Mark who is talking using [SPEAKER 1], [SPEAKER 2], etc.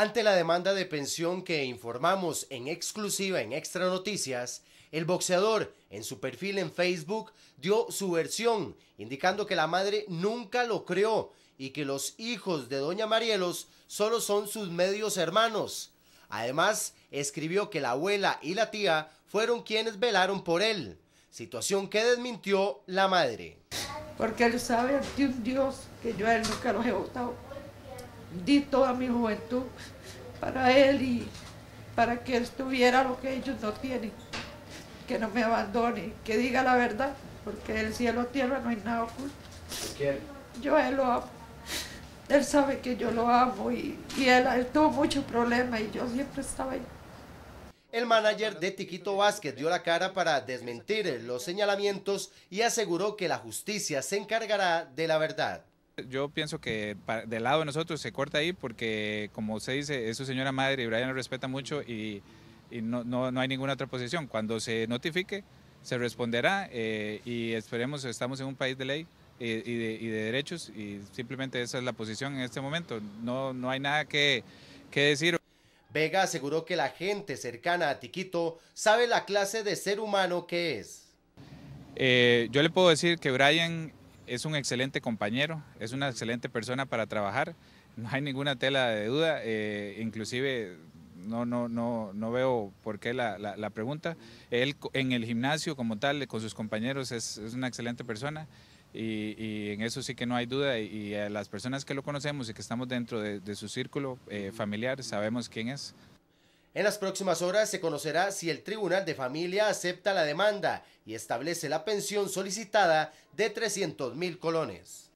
[SPEAKER 1] Ante la demanda de pensión que informamos en exclusiva en Extra Noticias, el boxeador en su perfil en Facebook dio su versión, indicando que la madre nunca lo creó y que los hijos de Doña Marielos solo son sus medios hermanos. Además, escribió que la abuela y la tía fueron quienes velaron por él, situación que desmintió
[SPEAKER 2] la madre. Porque él sabe Dios que yo a él nunca lo he votado toda mi juventud para él y para que él tuviera lo que ellos no tienen, que no me abandone, que diga la verdad, porque el cielo a tierra no hay nada oculto. Yo a él lo amo. Él sabe que yo lo amo y, y él, él tuvo muchos problemas y yo siempre estaba ahí.
[SPEAKER 1] El manager de Tiquito Vázquez dio la cara para desmentir los señalamientos y aseguró que la justicia se encargará de la verdad
[SPEAKER 3] yo pienso que del lado de nosotros se corta ahí porque, como se dice, es su señora madre y Brian lo respeta mucho y, no, no, hay ninguna otra posición. Cuando se notifique, se responderá eh, y esperemos, estamos en un país de ley eh, y, de, derechos y simplemente esa es la posición en este momento.
[SPEAKER 1] No, no hay nada que, decir. Vega aseguró que la gente cercana a Tiquito sabe la clase de ser humano que es.
[SPEAKER 3] Eh, yo le puedo decir que Brian es un excelente compañero, es una excelente persona para trabajar, no hay ninguna tela de duda, eh, inclusive no, no, no, no veo por qué la, la, pregunta. Él en el gimnasio como tal, con sus compañeros, es, es una excelente persona y, y, en eso sí que no hay duda. Y, a las personas que lo conocemos y que estamos dentro de, su círculo eh, familiar sabemos quién es.
[SPEAKER 1] En las próximas horas se conocerá si el Tribunal de Familia acepta la demanda y establece la pensión solicitada de 300 mil colones.